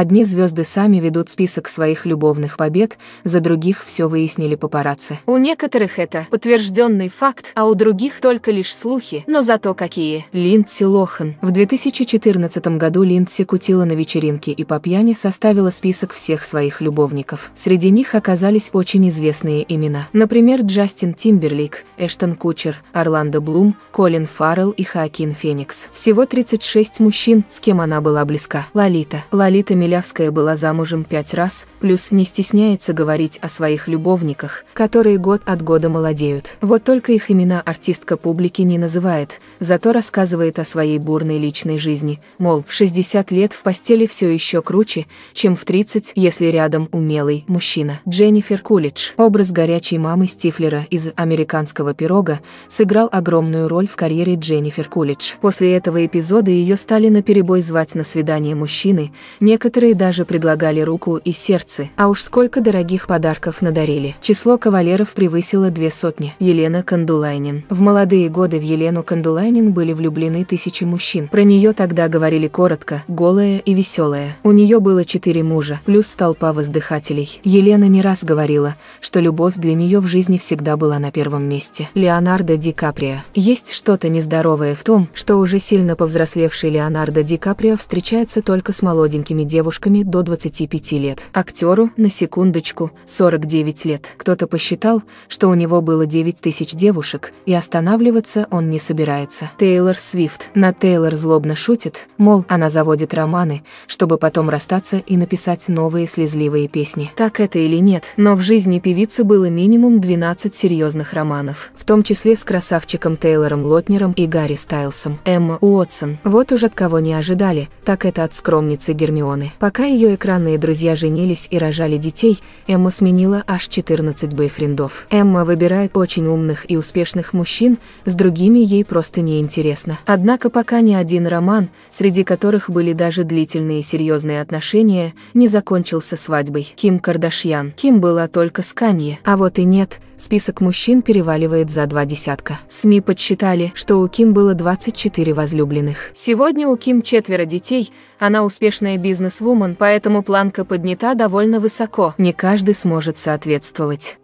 Одни звезды сами ведут список своих любовных побед, за других все выяснили папарацци. У некоторых это подтвержденный факт, а у других только лишь слухи, но зато какие. Линдси Лохан. В 2014 году Линдси кутила на вечеринке и по пьяни составила список всех своих любовников. Среди них оказались очень известные имена. Например, Джастин Тимберлик, Эштон Кучер, Орландо Блум, Колин Фаррелл и Хоакин Феникс. Всего 36 мужчин, с кем она была близка. Лолита. Лолита Хмелявская была замужем пять раз, плюс не стесняется говорить о своих любовниках, которые год от года молодеют. Вот только их имена артистка публики не называет, зато рассказывает о своей бурной личной жизни, мол, в 60 лет в постели все еще круче, чем в 30, если рядом умелый мужчина. Дженнифер Кулич, образ горячей мамы Стифлера из «Американского пирога», сыграл огромную роль в карьере Дженнифер Кулич. После этого эпизода ее стали наперебой звать на свидание мужчины, некоторые некоторые даже предлагали руку и сердце, а уж сколько дорогих подарков надарили. Число кавалеров превысило две сотни. Елена Кандулайнин. В молодые годы в Елену Кандулайнин были влюблены тысячи мужчин. Про нее тогда говорили коротко, голая и веселая. У нее было четыре мужа, плюс толпа воздыхателей. Елена не раз говорила, что любовь для нее в жизни всегда была на первом месте. Леонардо Ди Каприо. Есть что-то нездоровое в том, что уже сильно повзрослевший Леонардо Ди Каприо встречается только с молоденькими девушками девушками до 25 лет. Актеру, на секундочку, 49 лет. Кто-то посчитал, что у него было 9 тысяч девушек, и останавливаться он не собирается. Тейлор Свифт. На Тейлор злобно шутит, мол, она заводит романы, чтобы потом расстаться и написать новые слезливые песни. Так это или нет, но в жизни певицы было минимум 12 серьезных романов, в том числе с красавчиком Тейлором Лотнером и Гарри Стайлсом. Эмма Уотсон. Вот уж от кого не ожидали, так это от скромницы Гермионы. Пока ее экранные друзья женились и рожали детей, Эмма сменила аж 14 бойфрендов. Эмма выбирает очень умных и успешных мужчин, с другими ей просто неинтересно. Однако пока ни один роман, среди которых были даже длительные серьезные отношения, не закончился свадьбой. Ким Кардашьян. Ким была только с Канье, а вот и нет – список мужчин переваливает за два десятка. СМИ подсчитали, что у Ким было 24 возлюбленных. Сегодня у Ким четверо детей, она успешная бизнесвумен, поэтому планка поднята довольно высоко, не каждый сможет соответствовать.